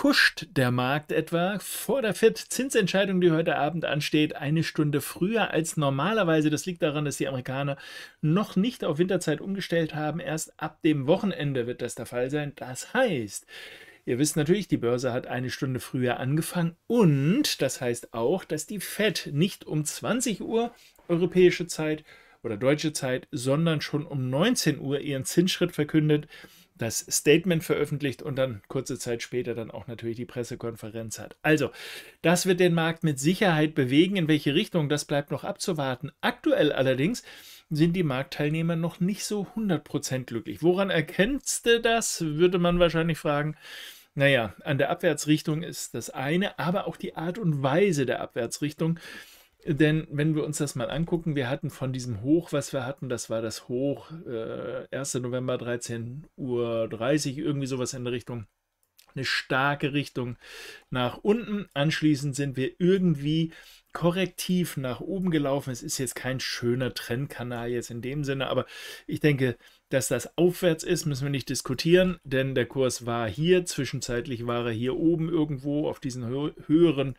kuscht der Markt etwa vor der FED-Zinsentscheidung, die heute Abend ansteht, eine Stunde früher als normalerweise. Das liegt daran, dass die Amerikaner noch nicht auf Winterzeit umgestellt haben. Erst ab dem Wochenende wird das der Fall sein. Das heißt, Ihr wisst natürlich, die Börse hat eine Stunde früher angefangen und das heißt auch, dass die Fed nicht um 20 Uhr europäische Zeit oder deutsche Zeit, sondern schon um 19 Uhr ihren Zinsschritt verkündet das Statement veröffentlicht und dann kurze Zeit später dann auch natürlich die Pressekonferenz hat. Also, das wird den Markt mit Sicherheit bewegen. In welche Richtung, das bleibt noch abzuwarten. Aktuell allerdings sind die Marktteilnehmer noch nicht so 100% glücklich. Woran erkennst du das, würde man wahrscheinlich fragen. Naja, an der Abwärtsrichtung ist das eine, aber auch die Art und Weise der Abwärtsrichtung denn wenn wir uns das mal angucken, wir hatten von diesem Hoch, was wir hatten, das war das Hoch äh, 1. November 13.30 Uhr, irgendwie sowas in der Richtung, eine starke Richtung nach unten. Anschließend sind wir irgendwie korrektiv nach oben gelaufen. Es ist jetzt kein schöner Trendkanal jetzt in dem Sinne, aber ich denke, dass das aufwärts ist, müssen wir nicht diskutieren, denn der Kurs war hier, zwischenzeitlich war er hier oben irgendwo auf diesen höheren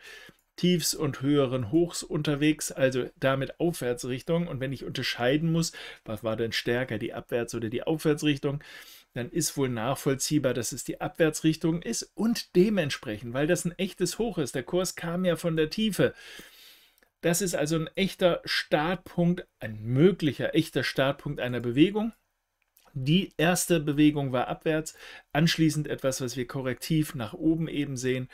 Tiefs und höheren Hochs unterwegs, also damit Aufwärtsrichtung. Und wenn ich unterscheiden muss, was war denn stärker, die Abwärts- oder die Aufwärtsrichtung, dann ist wohl nachvollziehbar, dass es die Abwärtsrichtung ist und dementsprechend, weil das ein echtes Hoch ist. Der Kurs kam ja von der Tiefe. Das ist also ein echter Startpunkt, ein möglicher echter Startpunkt einer Bewegung. Die erste Bewegung war abwärts, anschließend etwas, was wir korrektiv nach oben eben sehen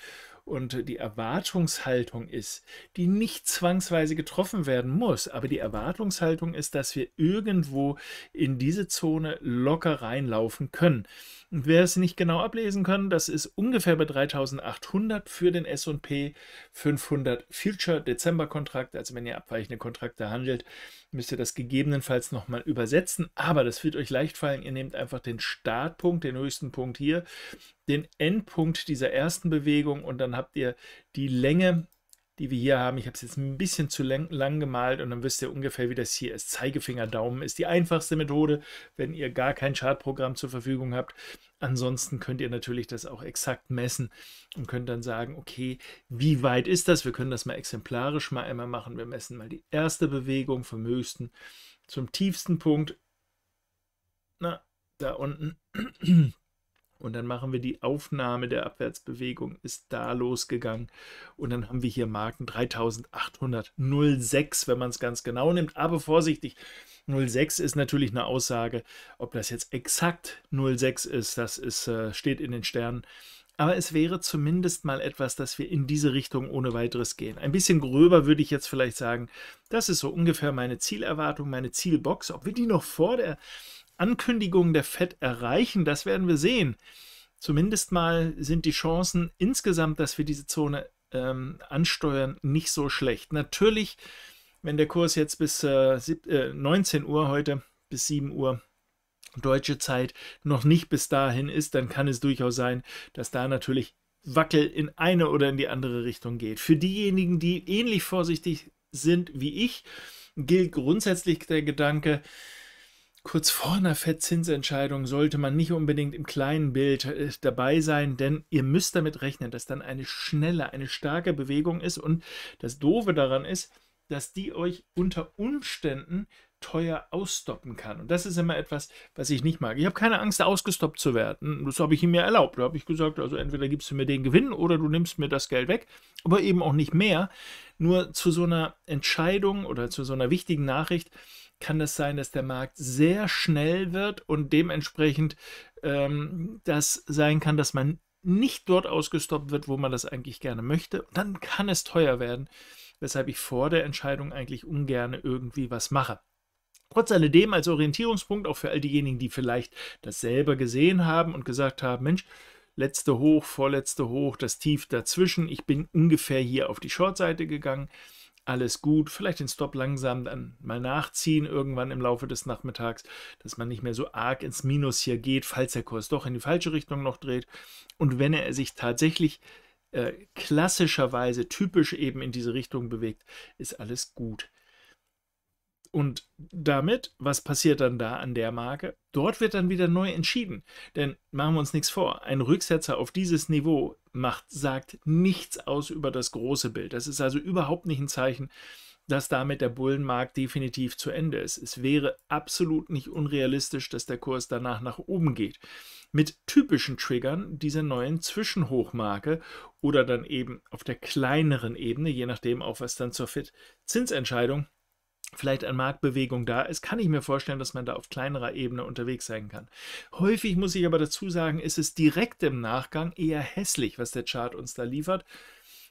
und die Erwartungshaltung ist, die nicht zwangsweise getroffen werden muss, aber die Erwartungshaltung ist, dass wir irgendwo in diese Zone locker reinlaufen können. Und wer es nicht genau ablesen kann, das ist ungefähr bei 3800 für den S&P 500 Future Dezember Kontrakt, also wenn ihr abweichende Kontrakte handelt, müsst ihr das gegebenenfalls nochmal übersetzen, aber das wird euch leicht fallen. Ihr nehmt einfach den Startpunkt, den höchsten Punkt hier, den Endpunkt dieser ersten Bewegung und dann habt ihr die Länge die wir hier haben. Ich habe es jetzt ein bisschen zu lang, gemalt und dann wisst ihr ungefähr, wie das hier ist. Zeigefinger, Daumen ist die einfachste Methode, wenn ihr gar kein Chartprogramm zur Verfügung habt. Ansonsten könnt ihr natürlich das auch exakt messen und könnt dann sagen, okay, wie weit ist das? Wir können das mal exemplarisch mal einmal machen. Wir messen mal die erste Bewegung vom höchsten zum tiefsten Punkt. Na, da unten und dann machen wir die Aufnahme der Abwärtsbewegung, ist da losgegangen und dann haben wir hier Marken 3806, wenn man es ganz genau nimmt, aber vorsichtig, 06 ist natürlich eine Aussage, ob das jetzt exakt 06 ist, das ist, äh, steht in den Sternen. Aber es wäre zumindest mal etwas, dass wir in diese Richtung ohne weiteres gehen. Ein bisschen gröber würde ich jetzt vielleicht sagen, das ist so ungefähr meine Zielerwartung, meine Zielbox. Ob wir die noch vor der Ankündigungen der Fed erreichen, das werden wir sehen. Zumindest mal sind die Chancen insgesamt, dass wir diese Zone ähm, ansteuern, nicht so schlecht. Natürlich, wenn der Kurs jetzt bis äh, äh, 19 Uhr heute, bis 7 Uhr deutsche Zeit noch nicht bis dahin ist, dann kann es durchaus sein, dass da natürlich Wackel in eine oder in die andere Richtung geht. Für diejenigen, die ähnlich vorsichtig sind wie ich, gilt grundsätzlich der Gedanke, Kurz vor einer Fettzinsentscheidung sollte man nicht unbedingt im kleinen Bild äh, dabei sein, denn ihr müsst damit rechnen, dass dann eine schnelle, eine starke Bewegung ist. Und das Doofe daran ist, dass die euch unter Umständen teuer ausstoppen kann. Und das ist immer etwas, was ich nicht mag. Ich habe keine Angst, ausgestoppt zu werden. Das habe ich ihm ja erlaubt. Da habe ich gesagt, also entweder gibst du mir den Gewinn oder du nimmst mir das Geld weg, aber eben auch nicht mehr. Nur zu so einer Entscheidung oder zu so einer wichtigen Nachricht kann es sein, dass der Markt sehr schnell wird und dementsprechend ähm, das sein kann, dass man nicht dort ausgestoppt wird, wo man das eigentlich gerne möchte. dann kann es teuer werden, weshalb ich vor der Entscheidung eigentlich ungern irgendwie was mache. Trotz alledem als Orientierungspunkt auch für all diejenigen, die vielleicht das selber gesehen haben und gesagt haben, Mensch, letzte Hoch, vorletzte Hoch, das Tief dazwischen, ich bin ungefähr hier auf die Shortseite gegangen alles gut, vielleicht den Stop langsam dann mal nachziehen irgendwann im Laufe des Nachmittags, dass man nicht mehr so arg ins Minus hier geht, falls der Kurs doch in die falsche Richtung noch dreht. Und wenn er sich tatsächlich äh, klassischerweise typisch eben in diese Richtung bewegt, ist alles gut. Und damit, was passiert dann da an der Marke? Dort wird dann wieder neu entschieden. Denn machen wir uns nichts vor, ein Rücksetzer auf dieses Niveau macht, sagt nichts aus über das große Bild. Das ist also überhaupt nicht ein Zeichen, dass damit der Bullenmarkt definitiv zu Ende ist. Es wäre absolut nicht unrealistisch, dass der Kurs danach nach oben geht. Mit typischen Triggern dieser neuen Zwischenhochmarke oder dann eben auf der kleineren Ebene, je nachdem auch was dann zur Fit-Zinsentscheidung vielleicht an Marktbewegung da ist, kann ich mir vorstellen, dass man da auf kleinerer Ebene unterwegs sein kann. Häufig muss ich aber dazu sagen, ist es direkt im Nachgang eher hässlich, was der Chart uns da liefert.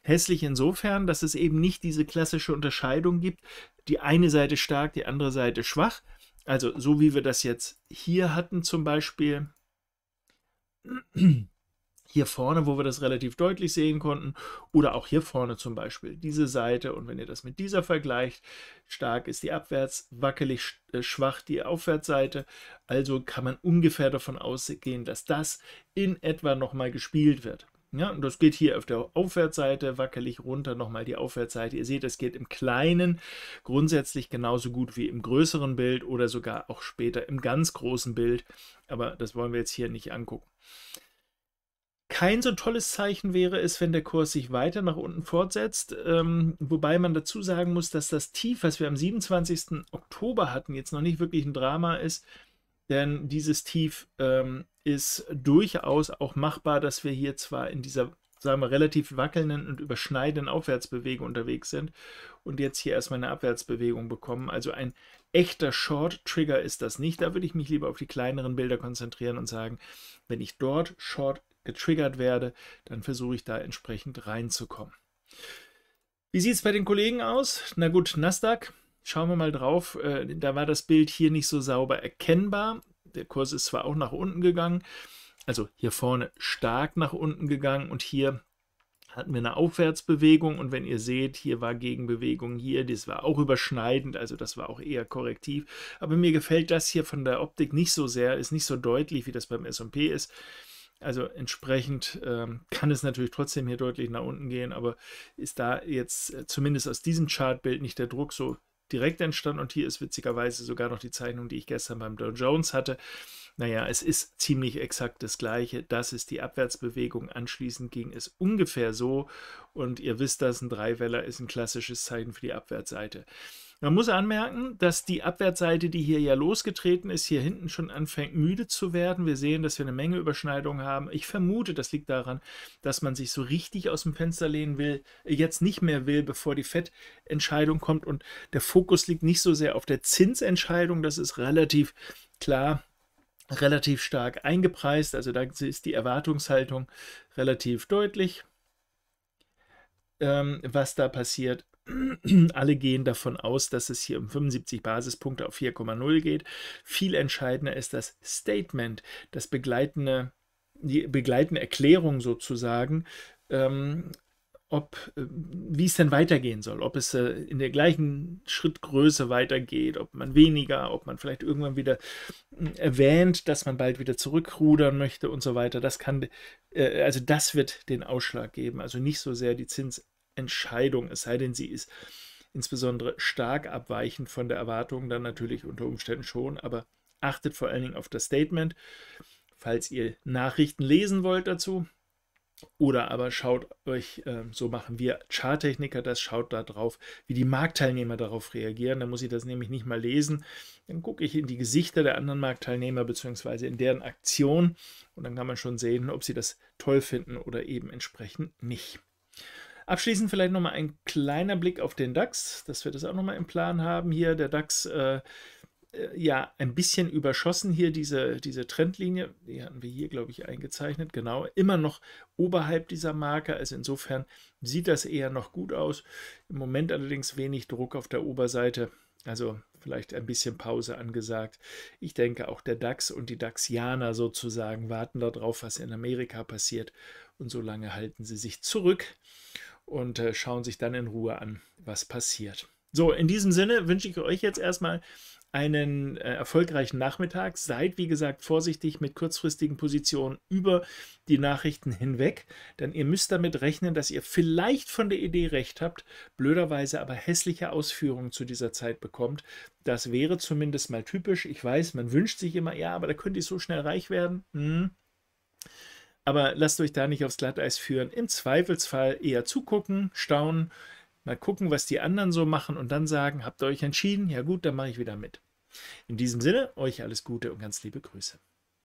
Hässlich insofern, dass es eben nicht diese klassische Unterscheidung gibt, die eine Seite stark, die andere Seite schwach. Also so wie wir das jetzt hier hatten zum Beispiel hier vorne, wo wir das relativ deutlich sehen konnten, oder auch hier vorne zum Beispiel, diese Seite. Und wenn ihr das mit dieser vergleicht, stark ist die abwärts, wackelig äh, schwach die Aufwärtsseite. Also kann man ungefähr davon ausgehen, dass das in etwa nochmal gespielt wird. Ja, und das geht hier auf der Aufwärtsseite, wackelig runter, nochmal die Aufwärtsseite. Ihr seht, es geht im Kleinen grundsätzlich genauso gut wie im größeren Bild oder sogar auch später im ganz großen Bild. Aber das wollen wir jetzt hier nicht angucken. Kein so tolles Zeichen wäre es, wenn der Kurs sich weiter nach unten fortsetzt, ähm, wobei man dazu sagen muss, dass das Tief, was wir am 27. Oktober hatten, jetzt noch nicht wirklich ein Drama ist, denn dieses Tief ähm, ist durchaus auch machbar, dass wir hier zwar in dieser, sagen wir, relativ wackelnden und überschneidenden Aufwärtsbewegung unterwegs sind und jetzt hier erstmal eine Abwärtsbewegung bekommen. Also ein echter Short-Trigger ist das nicht. Da würde ich mich lieber auf die kleineren Bilder konzentrieren und sagen, wenn ich dort Short getriggert werde, dann versuche ich da entsprechend reinzukommen. Wie sieht es bei den Kollegen aus? Na gut, Nasdaq, schauen wir mal drauf. Äh, da war das Bild hier nicht so sauber erkennbar. Der Kurs ist zwar auch nach unten gegangen, also hier vorne stark nach unten gegangen und hier hatten wir eine Aufwärtsbewegung und wenn ihr seht, hier war Gegenbewegung hier, das war auch überschneidend, also das war auch eher korrektiv. Aber mir gefällt das hier von der Optik nicht so sehr, ist nicht so deutlich, wie das beim S&P ist. Also entsprechend ähm, kann es natürlich trotzdem hier deutlich nach unten gehen, aber ist da jetzt äh, zumindest aus diesem Chartbild nicht der Druck so direkt entstanden. Und hier ist witzigerweise sogar noch die Zeichnung, die ich gestern beim Dow Jones hatte. Naja, es ist ziemlich exakt das gleiche. Das ist die Abwärtsbewegung. Anschließend ging es ungefähr so. Und ihr wisst, dass ein Dreiweller ist ein klassisches Zeichen für die Abwärtsseite. ist. Man muss anmerken, dass die Abwärtsseite, die hier ja losgetreten ist, hier hinten schon anfängt müde zu werden. Wir sehen, dass wir eine Menge Überschneidungen haben. Ich vermute, das liegt daran, dass man sich so richtig aus dem Fenster lehnen will, jetzt nicht mehr will, bevor die Fettentscheidung kommt. Und der Fokus liegt nicht so sehr auf der Zinsentscheidung. Das ist relativ klar relativ stark eingepreist. Also da ist die Erwartungshaltung relativ deutlich, ähm, was da passiert. Alle gehen davon aus, dass es hier um 75 Basispunkte auf 4,0 geht. Viel entscheidender ist das Statement, das begleitende, die begleitende Erklärung sozusagen, ähm, ob, äh, wie es denn weitergehen soll, ob es äh, in der gleichen Schrittgröße weitergeht, ob man weniger, ob man vielleicht irgendwann wieder hm, erwähnt, dass man bald wieder zurückrudern möchte und so weiter. Das kann, äh, also das wird den Ausschlag geben. Also nicht so sehr die Zins Entscheidung, es sei denn, sie ist insbesondere stark abweichend von der Erwartung, dann natürlich unter Umständen schon, aber achtet vor allen Dingen auf das Statement, falls ihr Nachrichten lesen wollt dazu. Oder aber schaut euch, ähm, so machen wir Charttechniker das, schaut da drauf, wie die Marktteilnehmer darauf reagieren. Da muss ich das nämlich nicht mal lesen. Dann gucke ich in die Gesichter der anderen Marktteilnehmer bzw. in deren Aktion und dann kann man schon sehen, ob sie das toll finden oder eben entsprechend nicht. Abschließend vielleicht nochmal ein kleiner Blick auf den DAX, dass wir das auch nochmal im Plan haben hier. Der DAX äh, äh, ja ein bisschen überschossen hier diese, diese Trendlinie. Die hatten wir hier, glaube ich, eingezeichnet. Genau, immer noch oberhalb dieser Marke. Also insofern sieht das eher noch gut aus. Im Moment allerdings wenig Druck auf der Oberseite. Also vielleicht ein bisschen Pause angesagt. Ich denke, auch der DAX und die DAXianer sozusagen warten darauf, was in Amerika passiert. Und solange halten sie sich zurück und äh, schauen sich dann in Ruhe an, was passiert. So, in diesem Sinne wünsche ich euch jetzt erstmal einen äh, erfolgreichen Nachmittag. Seid, wie gesagt, vorsichtig mit kurzfristigen Positionen über die Nachrichten hinweg, denn ihr müsst damit rechnen, dass ihr vielleicht von der Idee recht habt, blöderweise aber hässliche Ausführungen zu dieser Zeit bekommt. Das wäre zumindest mal typisch. Ich weiß, man wünscht sich immer, ja, aber da könnte ich so schnell reich werden. Hm. Aber lasst euch da nicht aufs Glatteis führen. Im Zweifelsfall eher zugucken, staunen, mal gucken, was die anderen so machen und dann sagen, habt ihr euch entschieden? Ja gut, dann mache ich wieder mit. In diesem Sinne, euch alles Gute und ganz liebe Grüße.